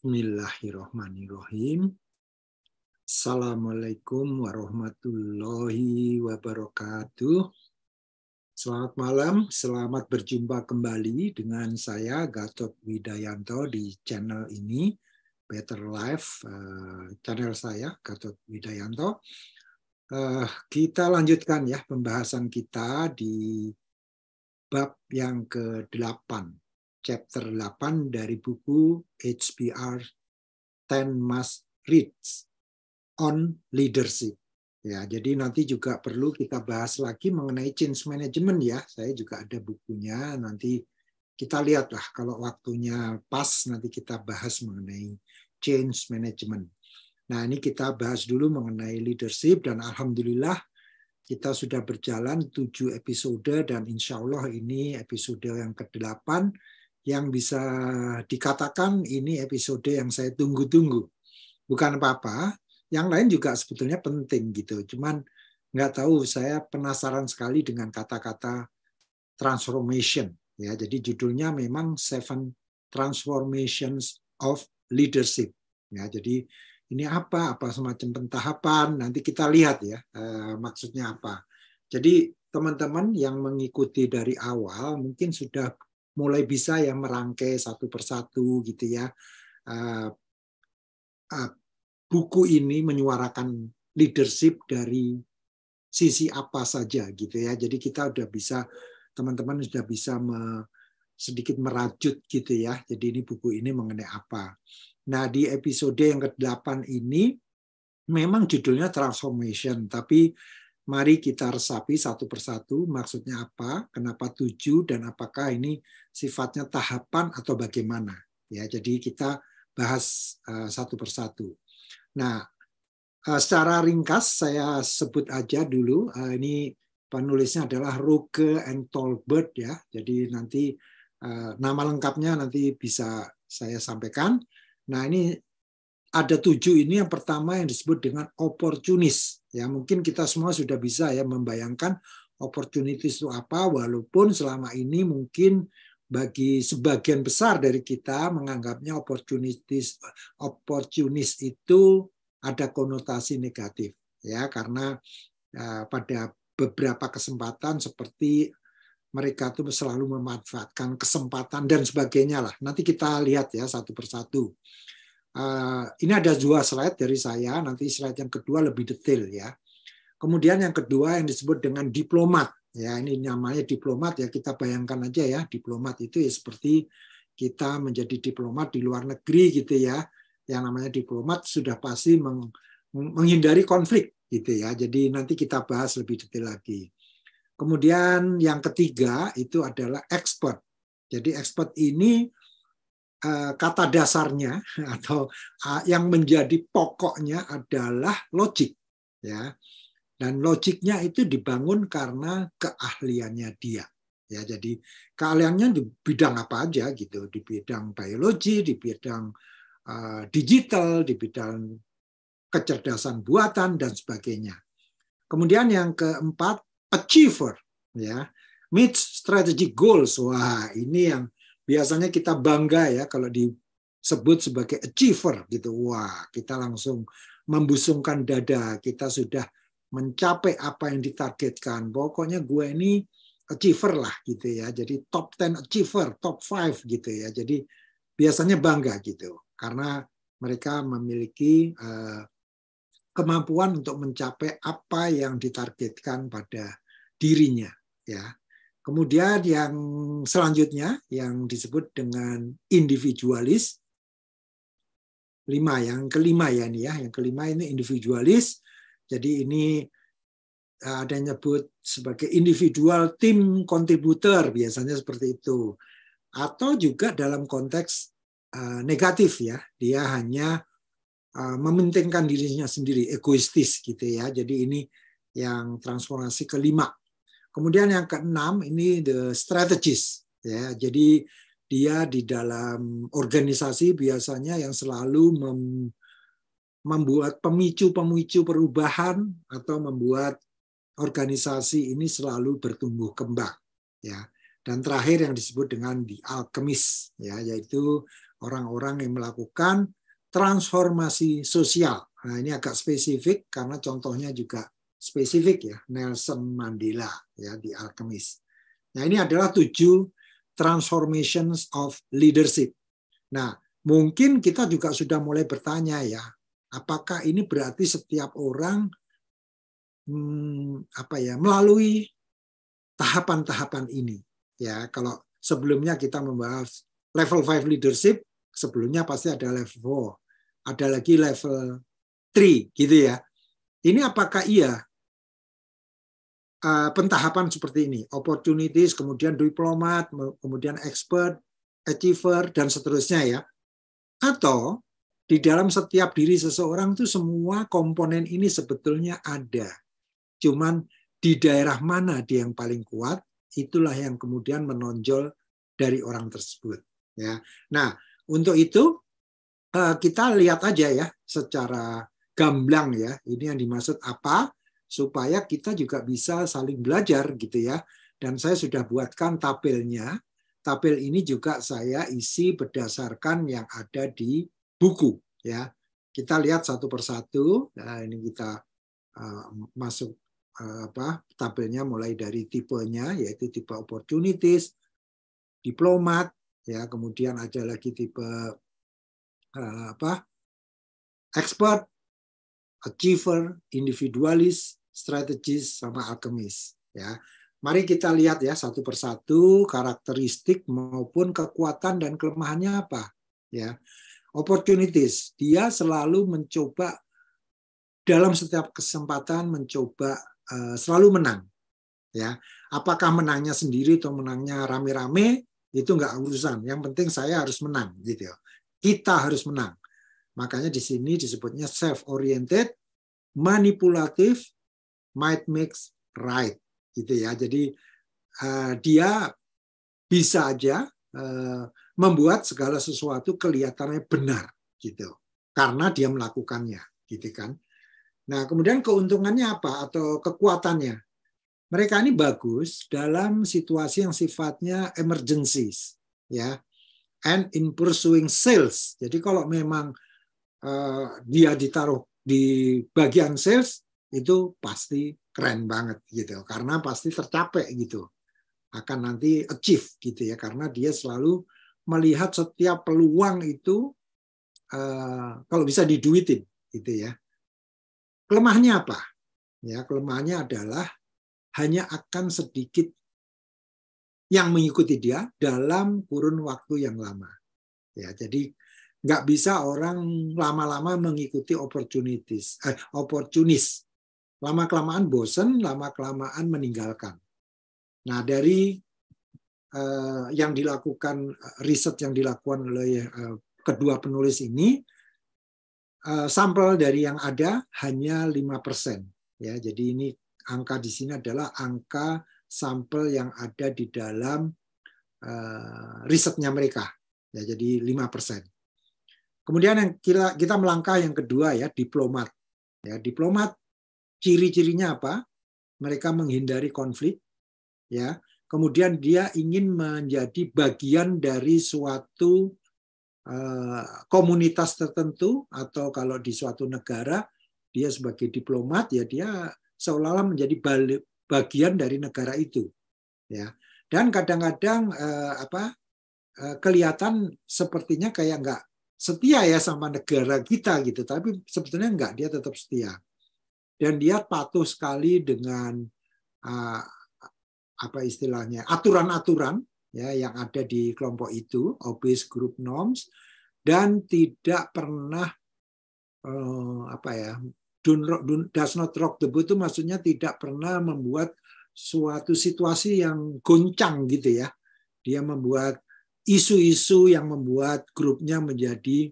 Bismillahirrahmanirrahim. Assalamualaikum warahmatullahi wabarakatuh. Selamat malam, selamat berjumpa kembali dengan saya Gatot Widayanto di channel ini Better Life eh, channel saya Gatot Widayanto. Eh, kita lanjutkan ya pembahasan kita di bab yang ke-8 chapter 8 dari buku HBR 10 Must Reads on Leadership. Ya, jadi nanti juga perlu kita bahas lagi mengenai change management ya. Saya juga ada bukunya, nanti kita lihatlah kalau waktunya pas nanti kita bahas mengenai change management. Nah, ini kita bahas dulu mengenai leadership dan alhamdulillah kita sudah berjalan 7 episode dan insya Allah ini episode yang ke-8 yang bisa dikatakan ini episode yang saya tunggu-tunggu. Bukan apa-apa, yang lain juga sebetulnya penting gitu. Cuman nggak tahu saya penasaran sekali dengan kata-kata transformation ya. Jadi judulnya memang Seven Transformations of Leadership ya. Jadi ini apa? Apa semacam pentahapan? Nanti kita lihat ya eh, maksudnya apa. Jadi teman-teman yang mengikuti dari awal mungkin sudah mulai bisa ya merangkai satu persatu gitu ya. Eh, eh, buku ini menyuarakan leadership dari sisi apa saja gitu ya. Jadi kita udah bisa teman-teman sudah bisa me, sedikit merajut gitu ya. Jadi ini buku ini mengenai apa. Nah, di episode yang ke-8 ini memang judulnya transformation, tapi Mari kita resapi satu persatu maksudnya apa, kenapa tujuh, dan apakah ini sifatnya tahapan atau bagaimana. Ya, jadi kita bahas eh, satu persatu. Nah, eh, secara ringkas saya sebut aja dulu. Eh, ini penulisnya adalah Ruke and Tolbert ya. Jadi nanti nama lengkapnya nanti bisa saya sampaikan. Nah, ini ada tujuh ini yang pertama yang disebut dengan oportunis Ya mungkin kita semua sudah bisa ya membayangkan opportunity itu apa walaupun selama ini mungkin bagi sebagian besar dari kita menganggapnya opportunities opportunis itu ada konotasi negatif ya karena uh, pada beberapa kesempatan seperti mereka itu selalu memanfaatkan kesempatan dan sebagainya lah nanti kita lihat ya satu persatu Uh, ini ada dua slide dari saya, nanti slide yang kedua lebih detail ya. Kemudian yang kedua yang disebut dengan diplomat. Ya, ini namanya diplomat ya, kita bayangkan aja ya, diplomat itu ya seperti kita menjadi diplomat di luar negeri gitu ya. Yang namanya diplomat sudah pasti meng, menghindari konflik gitu ya. Jadi nanti kita bahas lebih detail lagi. Kemudian yang ketiga itu adalah expert. Jadi expert ini Eh, kata dasarnya atau eh, yang menjadi pokoknya adalah logik ya dan logiknya itu dibangun karena keahliannya dia ya jadi keahliannya di bidang apa aja gitu di bidang biologi di bidang uh, digital di bidang kecerdasan buatan dan sebagainya kemudian yang keempat achiever ya meet strategic goals wah ini yang biasanya kita bangga ya kalau disebut sebagai achiever gitu. Wah, kita langsung membusungkan dada, kita sudah mencapai apa yang ditargetkan. Pokoknya gue ini achiever lah gitu ya. Jadi top 10 achiever, top 5 gitu ya. Jadi biasanya bangga gitu karena mereka memiliki uh, kemampuan untuk mencapai apa yang ditargetkan pada dirinya ya Kemudian yang selanjutnya yang disebut dengan individualis. Lima, yang kelima ya nih ya. Yang kelima ini individualis. Jadi ini eh, ada yang nyebut sebagai individual tim kontributor biasanya seperti itu. Atau juga dalam konteks eh, negatif ya. Dia hanya eh, mementingkan dirinya sendiri, egoistis gitu ya. Jadi ini yang transformasi kelima Kemudian yang keenam ini the strategist ya. Jadi dia di dalam organisasi biasanya yang selalu mem, membuat pemicu-pemicu perubahan atau membuat organisasi ini selalu bertumbuh kembang ya. Dan terakhir yang disebut dengan the alchemist ya yaitu orang-orang yang melakukan transformasi sosial. Nah, ini agak spesifik karena contohnya juga spesifik ya Nelson Mandela ya di Alchemist. Nah ini adalah tujuh transformations of leadership. Nah mungkin kita juga sudah mulai bertanya ya apakah ini berarti setiap orang hmm, apa ya melalui tahapan-tahapan ini ya kalau sebelumnya kita membahas level 5 leadership sebelumnya pasti ada level 4 ada lagi level 3 gitu ya ini apakah iya Eh, pentahapan seperti ini, opportunities, kemudian diplomat, kemudian expert, achiever, dan seterusnya ya. Atau di dalam setiap diri seseorang itu semua komponen ini sebetulnya ada. Cuman di daerah mana dia yang paling kuat, itulah yang kemudian menonjol dari orang tersebut. Ya. Nah, untuk itu eh, kita lihat aja ya secara gamblang ya, ini yang dimaksud apa, supaya kita juga bisa saling belajar gitu ya. Dan saya sudah buatkan tabelnya. Tabel ini juga saya isi berdasarkan yang ada di buku ya. Kita lihat satu persatu. Nah, ini kita uh, masuk uh, apa tabelnya mulai dari tipenya yaitu tipe opportunities, diplomat, ya kemudian ada lagi tipe uh, apa expert, achiever, individualist, strategis sama alkemis ya. Mari kita lihat ya satu persatu karakteristik maupun kekuatan dan kelemahannya apa ya. Opportunities, dia selalu mencoba dalam setiap kesempatan mencoba uh, selalu menang ya. Apakah menangnya sendiri atau menangnya rame-rame itu nggak urusan. Yang penting saya harus menang gitu. ya. Kita harus menang. Makanya di sini disebutnya self oriented, manipulatif, might makes right gitu ya. Jadi uh, dia bisa aja uh, membuat segala sesuatu kelihatannya benar gitu karena dia melakukannya gitu kan. Nah, kemudian keuntungannya apa atau kekuatannya? Mereka ini bagus dalam situasi yang sifatnya emergencies ya. And in pursuing sales. Jadi kalau memang uh, dia ditaruh di bagian sales, itu pasti keren banget gitu karena pasti tercapai gitu akan nanti achieve gitu ya karena dia selalu melihat setiap peluang itu uh, kalau bisa diduitin gitu ya kelemahannya apa ya kelemahannya adalah hanya akan sedikit yang mengikuti dia dalam kurun waktu yang lama ya jadi nggak bisa orang lama-lama mengikuti opportunities eh, opportunist lama-kelamaan bosen, lama-kelamaan meninggalkan. Nah, dari uh, yang dilakukan, eh, riset yang dilakukan oleh uh, kedua penulis ini, uh, sampel dari yang ada hanya 5%. Ya, jadi ini angka di sini adalah angka sampel yang ada di dalam uh, risetnya mereka. Ya, jadi persen Kemudian yang kita, kita melangkah yang kedua ya, diplomat. Ya, diplomat Ciri-cirinya apa? Mereka menghindari konflik, ya. Kemudian dia ingin menjadi bagian dari suatu uh, komunitas tertentu atau kalau di suatu negara dia sebagai diplomat ya dia seolah-olah menjadi bagian dari negara itu, ya. Dan kadang-kadang uh, apa uh, kelihatan sepertinya kayak nggak setia ya sama negara kita gitu tapi sebetulnya nggak dia tetap setia dan dia patuh sekali dengan ah, apa istilahnya aturan-aturan ya yang ada di kelompok itu obis group norms dan tidak pernah eh, apa ya does not rock the boat itu maksudnya tidak pernah membuat suatu situasi yang goncang gitu ya dia membuat isu-isu yang membuat grupnya menjadi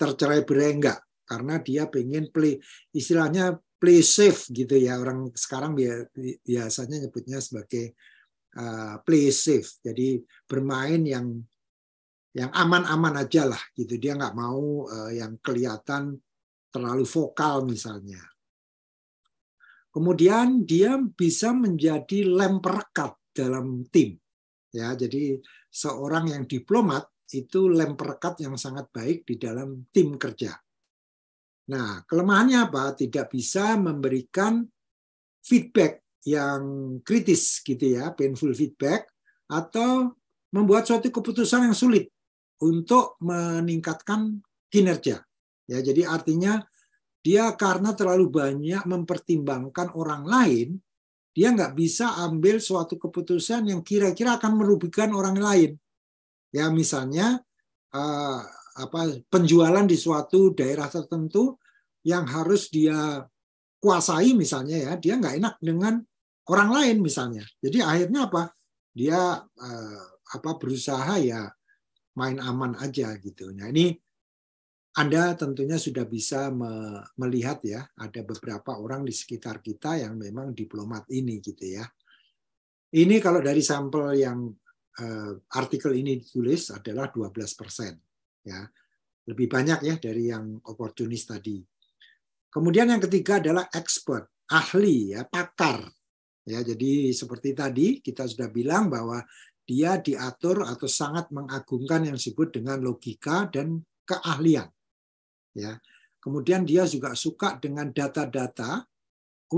tercerai berai karena dia pengen play istilahnya play safe gitu ya orang sekarang biasanya nyebutnya sebagai eh, play safe jadi bermain yang yang aman-aman aja lah gitu dia nggak mau eh, yang kelihatan terlalu vokal misalnya kemudian dia bisa menjadi lem perekat dalam tim ya jadi seorang yang diplomat itu lem perekat yang sangat baik di dalam tim kerja Nah, kelemahannya apa? Tidak bisa memberikan feedback yang kritis gitu ya, painful feedback atau membuat suatu keputusan yang sulit untuk meningkatkan kinerja. Ya, jadi artinya dia karena terlalu banyak mempertimbangkan orang lain, dia nggak bisa ambil suatu keputusan yang kira-kira akan merugikan orang lain. Ya, misalnya uh, apa penjualan di suatu daerah tertentu yang harus dia kuasai misalnya ya dia nggak enak dengan orang lain misalnya jadi akhirnya apa dia eh, apa berusaha ya main aman aja gitu nah ini anda tentunya sudah bisa me melihat ya ada beberapa orang di sekitar kita yang memang diplomat ini gitu ya ini kalau dari sampel yang eh, artikel ini ditulis adalah 12 persen ya lebih banyak ya dari yang oportunis tadi. Kemudian yang ketiga adalah expert, ahli ya, pakar. Ya, jadi seperti tadi kita sudah bilang bahwa dia diatur atau sangat mengagungkan yang disebut dengan logika dan keahlian. Ya. Kemudian dia juga suka dengan data-data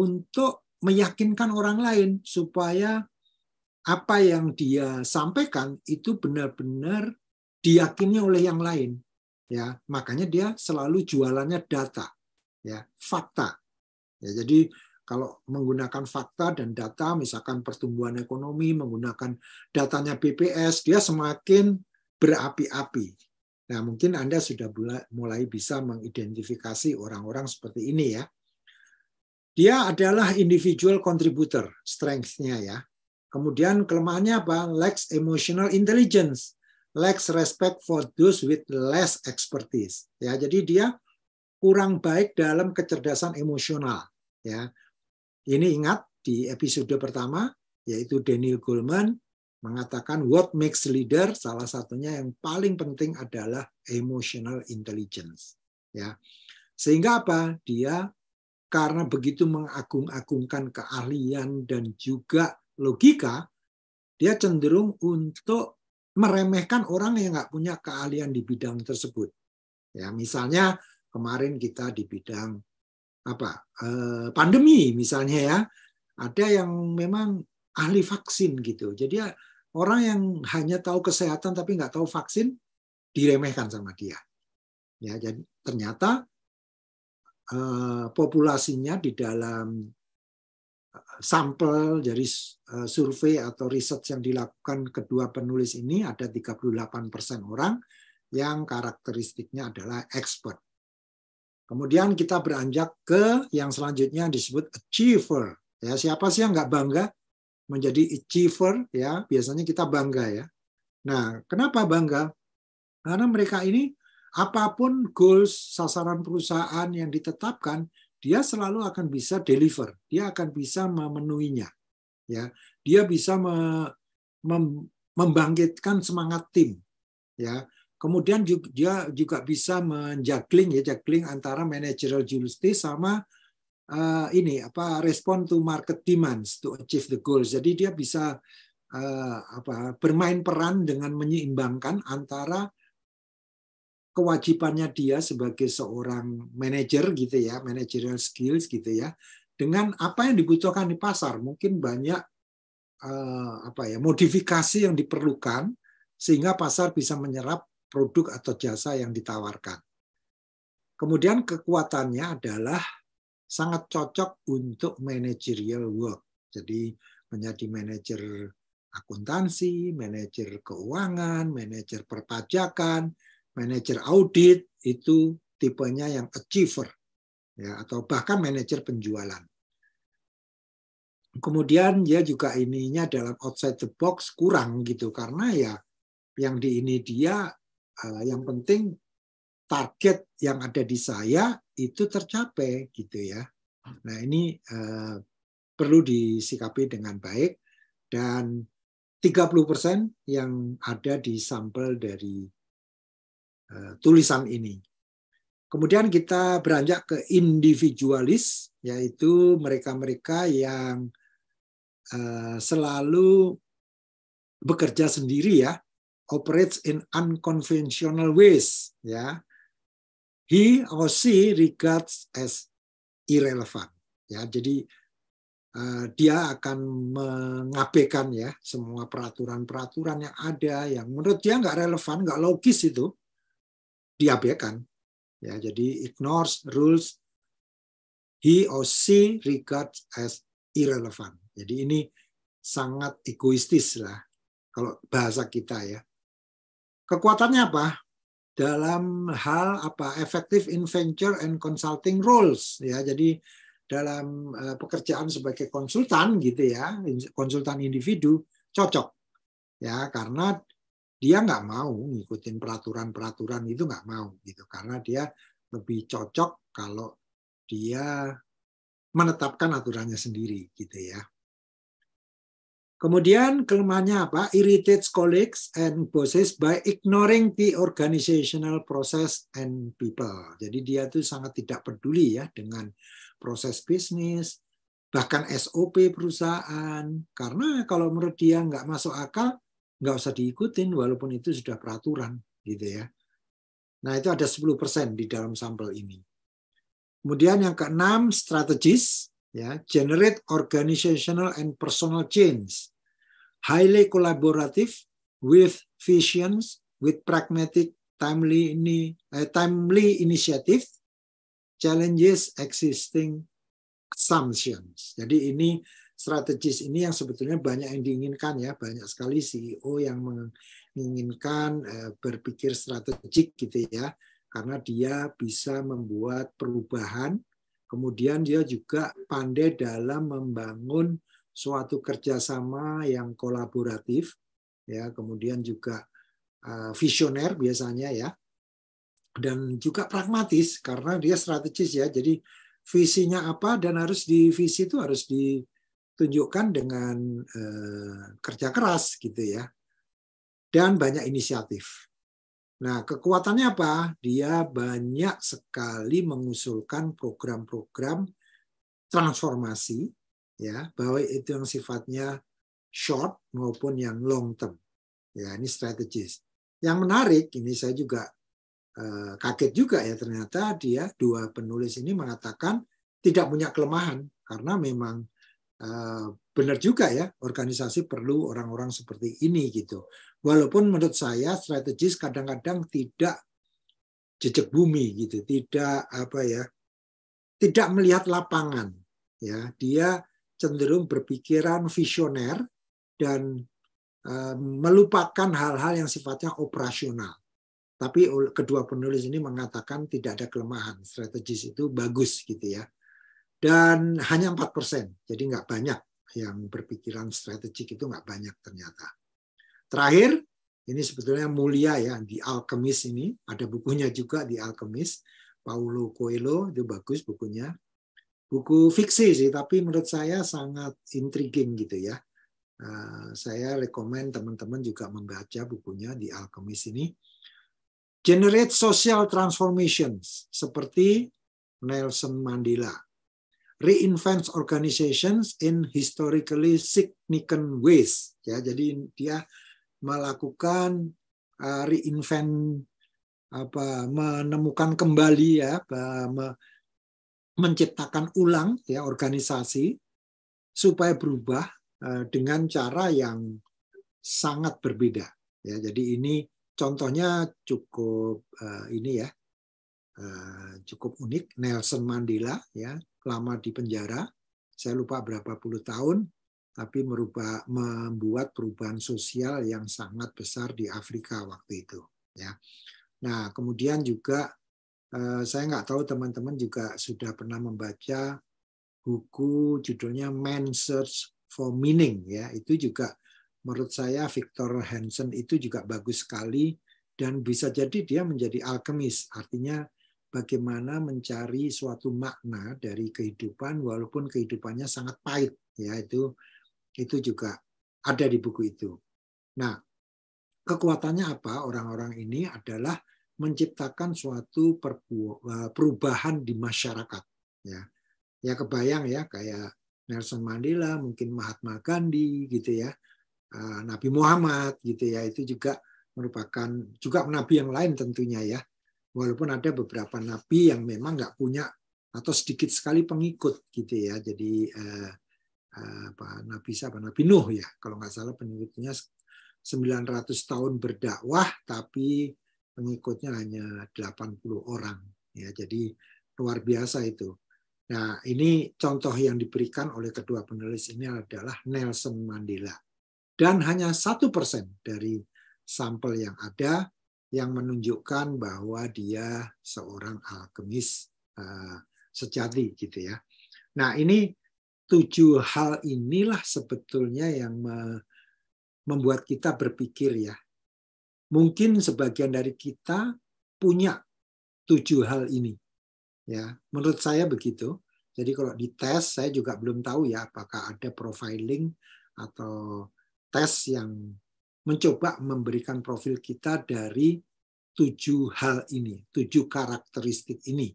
untuk meyakinkan orang lain supaya apa yang dia sampaikan itu benar-benar diyakini oleh yang lain. Ya, makanya dia selalu jualannya data, ya, fakta. Ya, jadi kalau menggunakan fakta dan data, misalkan pertumbuhan ekonomi menggunakan datanya BPS, dia semakin berapi-api. Nah, mungkin Anda sudah mulai bisa mengidentifikasi orang-orang seperti ini ya. Dia adalah individual contributor, strength-nya ya. Kemudian kelemahannya apa? Lacks emotional intelligence lacks respect for those with less expertise. Ya, jadi dia kurang baik dalam kecerdasan emosional. Ya, ini ingat di episode pertama yaitu Daniel Goleman mengatakan what makes leader salah satunya yang paling penting adalah emotional intelligence. Ya, sehingga apa? Dia karena begitu mengagung-agungkan keahlian dan juga logika, dia cenderung untuk meremehkan orang yang nggak punya keahlian di bidang tersebut. Ya, misalnya kemarin kita di bidang apa eh, pandemi misalnya ya, ada yang memang ahli vaksin gitu. Jadi ya, orang yang hanya tahu kesehatan tapi nggak tahu vaksin diremehkan sama dia. Ya, jadi ternyata eh, populasinya di dalam sampel dari eh, survei atau riset yang dilakukan kedua penulis ini ada 38 persen orang yang karakteristiknya adalah expert. Kemudian kita beranjak ke yang selanjutnya disebut achiever. Ya, siapa sih yang nggak bangga menjadi achiever? Ya, biasanya kita bangga ya. Nah, kenapa bangga? Karena mereka ini apapun goals sasaran perusahaan yang ditetapkan dia selalu akan bisa deliver, dia akan bisa memenuhinya. Ya, dia bisa me, mem, membangkitkan semangat tim. Ya, kemudian juga, dia juga bisa menjagling ya jagling antara managerial justice sama uh, ini apa respon to market demands to achieve the goals. Jadi dia bisa uh, apa bermain peran dengan menyeimbangkan antara kewajibannya dia sebagai seorang manajer gitu ya, managerial skills gitu ya, dengan apa yang dibutuhkan di pasar. Mungkin banyak eh, apa ya modifikasi yang diperlukan sehingga pasar bisa menyerap produk atau jasa yang ditawarkan. Kemudian kekuatannya adalah sangat cocok untuk managerial work. Jadi menjadi manajer akuntansi, manajer keuangan, manajer perpajakan, manajer audit itu tipenya yang achiever ya atau bahkan manajer penjualan. Kemudian dia juga ininya dalam outside the box kurang gitu karena ya yang di ini dia eh, yang penting target yang ada di saya itu tercapai gitu ya. Nah ini eh, perlu disikapi dengan baik dan 30% yang ada di sampel dari Eh, tulisan ini. Kemudian kita beranjak ke individualis, yaitu mereka-mereka yang eh, selalu bekerja sendiri ya, operates in unconventional ways ya. He or she regards as irrelevant ya. Jadi eh, dia akan mengabaikan ya semua peraturan-peraturan yang ada yang menurut dia nggak relevan, nggak logis itu diabaikan. Ya, jadi ignores rules he or she regards as irrelevant. Jadi ini sangat egoistis lah kalau bahasa kita ya. Kekuatannya apa? Dalam hal apa? Effective in venture and consulting roles ya. Jadi dalam eh, pekerjaan sebagai konsultan gitu ya, konsultan individu cocok ya karena dia nggak mau ngikutin peraturan-peraturan itu nggak mau gitu karena dia lebih cocok kalau dia menetapkan aturannya sendiri gitu ya. Kemudian kelemahannya apa? Irritates colleagues and bosses by ignoring the organizational process and people. Jadi dia itu sangat tidak peduli ya dengan proses bisnis, bahkan SOP perusahaan. Karena kalau menurut dia nggak masuk akal, nggak usah diikutin walaupun itu sudah peraturan gitu ya. Nah itu ada 10% di dalam sampel ini. Kemudian yang keenam strategis ya generate organizational and personal change highly collaborative with visions with pragmatic timely ini eh, timely initiative challenges existing assumptions. Jadi ini strategis ini yang sebetulnya banyak yang diinginkan ya banyak sekali CEO yang menginginkan eh, berpikir strategik gitu ya karena dia bisa membuat perubahan kemudian dia juga pandai dalam membangun suatu kerjasama yang kolaboratif ya kemudian juga eh, visioner biasanya ya dan juga pragmatis karena dia strategis ya jadi visinya apa dan harus di visi itu harus di tunjukkan dengan eh, kerja keras gitu ya. Dan banyak inisiatif. Nah, kekuatannya apa? Dia banyak sekali mengusulkan program-program transformasi ya, bahwa itu yang sifatnya short maupun yang long term. Ya, ini strategis. Yang menarik ini saya juga eh, kaget juga ya ternyata dia dua penulis ini mengatakan tidak punya kelemahan karena memang Eh, benar juga ya organisasi perlu orang-orang seperti ini gitu. Walaupun menurut saya strategis kadang-kadang tidak jejak bumi gitu, tidak apa ya, tidak melihat lapangan ya. Dia cenderung berpikiran visioner dan eh, melupakan hal-hal yang sifatnya operasional. Tapi kedua penulis ini mengatakan tidak ada kelemahan, strategis itu bagus gitu ya dan hanya empat persen. Jadi nggak banyak yang berpikiran strategik itu nggak banyak ternyata. Terakhir, ini sebetulnya mulia ya di Alchemist ini ada bukunya juga di Alchemist Paulo Coelho itu bagus bukunya. Buku fiksi sih tapi menurut saya sangat intriguing gitu ya. Eh, saya rekomend teman-teman juga membaca bukunya di Alchemist ini. Generate Social Transformations seperti Nelson Mandela reinvents organizations in historically significant ways. Ya, jadi dia melakukan uh, reinvent apa menemukan kembali ya menciptakan ulang ya organisasi supaya berubah uh, dengan cara yang sangat berbeda ya jadi ini contohnya cukup uh, ini ya Eh, cukup unik Nelson Mandela ya lama di penjara saya lupa berapa puluh tahun tapi merubah membuat perubahan sosial yang sangat besar di Afrika waktu itu ya nah kemudian juga eh, saya nggak tahu teman-teman juga sudah pernah membaca buku judulnya Man Search for Meaning ya itu juga menurut saya Victor Hansen itu juga bagus sekali dan bisa jadi dia menjadi alkemis artinya bagaimana mencari suatu makna dari kehidupan walaupun kehidupannya sangat pahit ya itu itu juga ada di buku itu. Nah, kekuatannya apa orang-orang ini adalah menciptakan suatu eh, perubahan di masyarakat ya. Ya kebayang ya kayak Nelson Mandela, mungkin Mahatma Gandhi gitu ya. Eh, nabi Muhammad gitu ya itu juga merupakan juga nabi yang lain tentunya ya walaupun ada beberapa nabi yang memang nggak punya atau sedikit sekali pengikut gitu ya jadi eh, eh apa nabi siapa nabi nuh ya kalau nggak salah pengikutnya 900 tahun berdakwah tapi pengikutnya hanya 80 orang ya jadi luar biasa itu nah ini contoh yang diberikan oleh kedua penulis ini adalah Nelson Mandela dan hanya satu persen dari sampel yang ada yang menunjukkan bahwa dia seorang alkemis eh, sejati gitu ya. Nah ini tujuh hal inilah sebetulnya yang membuat kita berpikir ya. Mungkin sebagian dari kita punya tujuh hal ini. Ya, menurut saya begitu. Jadi kalau dites saya juga belum tahu ya apakah ada profiling atau tes yang mencoba memberikan profil kita dari tujuh hal ini, tujuh karakteristik ini.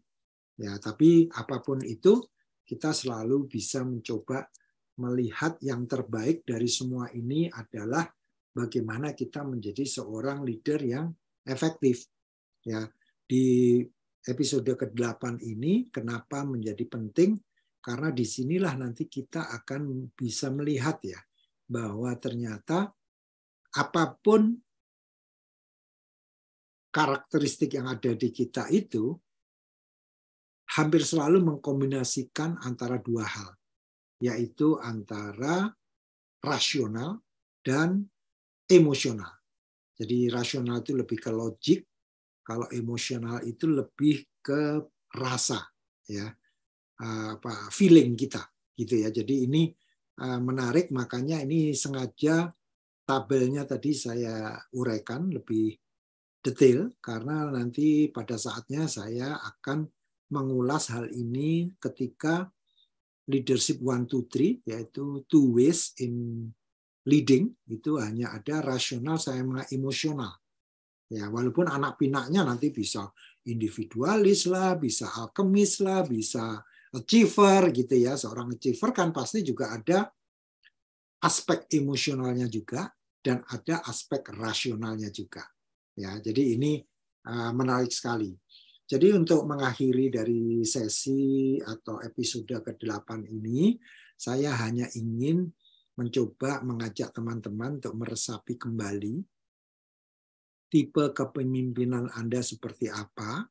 Ya, tapi apapun itu, kita selalu bisa mencoba melihat yang terbaik dari semua ini adalah bagaimana kita menjadi seorang leader yang efektif. Ya, di episode ke-8 ini kenapa menjadi penting? Karena disinilah nanti kita akan bisa melihat ya bahwa ternyata apapun karakteristik yang ada di kita itu hampir selalu mengkombinasikan antara dua hal, yaitu antara rasional dan emosional. Jadi rasional itu lebih ke logik, kalau emosional itu lebih ke rasa, ya ah, apa feeling kita gitu ya. Jadi ini ah, menarik, makanya ini sengaja tabelnya tadi saya uraikan lebih detail karena nanti pada saatnya saya akan mengulas hal ini ketika leadership one two three yaitu two ways in leading itu hanya ada rasional sama emosional. Ya, walaupun anak pinaknya nanti bisa individualis lah, bisa alkemis lah, bisa achiever gitu ya. Seorang achiever kan pasti juga ada aspek emosionalnya juga dan ada aspek rasionalnya juga. Ya, jadi ini eh, menarik sekali. Jadi untuk mengakhiri dari sesi atau episode ke-8 ini, saya hanya ingin mencoba mengajak teman-teman untuk meresapi kembali tipe kepemimpinan Anda seperti apa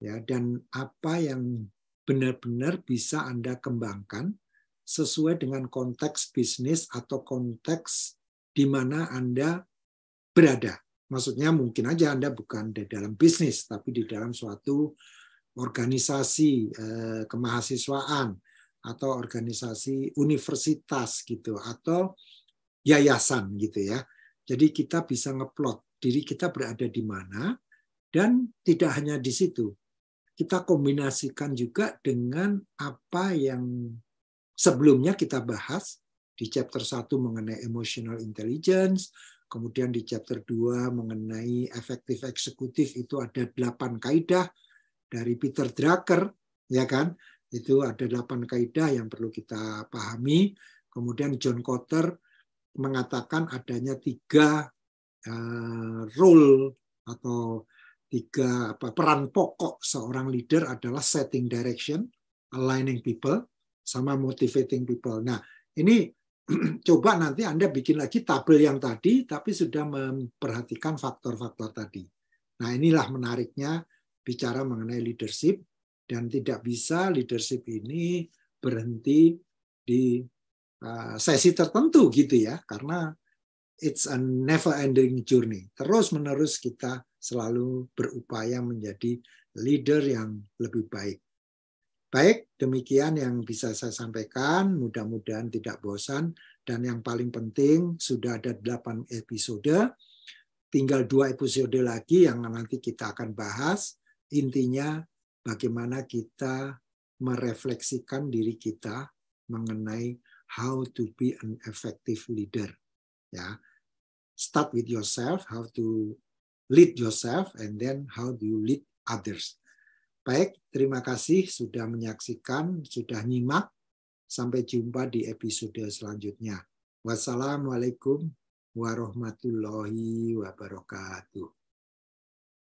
ya dan apa yang benar-benar bisa Anda kembangkan sesuai dengan konteks bisnis atau konteks di mana Anda berada. Maksudnya mungkin aja Anda bukan di dalam bisnis, tapi di dalam suatu organisasi eh, kemahasiswaan atau organisasi universitas gitu atau yayasan gitu ya. Jadi kita bisa ngeplot diri kita berada di mana dan tidak hanya di situ. Kita kombinasikan juga dengan apa yang Sebelumnya kita bahas di chapter 1 mengenai emotional intelligence, kemudian di chapter 2 mengenai efektif eksekutif itu ada 8 kaidah dari Peter Drucker, ya kan? Itu ada 8 kaidah yang perlu kita pahami. Kemudian John Kotter mengatakan adanya tiga uh, eh, role atau tiga apa, peran pokok seorang leader adalah setting direction, aligning people, sama motivating people. Nah, ini coba nanti Anda bikin lagi tabel yang tadi, tapi sudah memperhatikan faktor-faktor tadi. Nah, inilah menariknya bicara mengenai leadership, dan tidak bisa leadership ini berhenti di uh, sesi tertentu gitu ya, karena it's a never ending journey. Terus menerus kita selalu berupaya menjadi leader yang lebih baik. Baik, demikian yang bisa saya sampaikan. Mudah-mudahan tidak bosan. Dan yang paling penting, sudah ada 8 episode. Tinggal dua episode lagi yang nanti kita akan bahas. Intinya, bagaimana kita merefleksikan diri kita mengenai how to be an effective leader. Ya, start with yourself, how to lead yourself, and then how do you lead others. Baik, terima kasih sudah menyaksikan, sudah nyimak. Sampai jumpa di episode selanjutnya. Wassalamualaikum warahmatullahi wabarakatuh.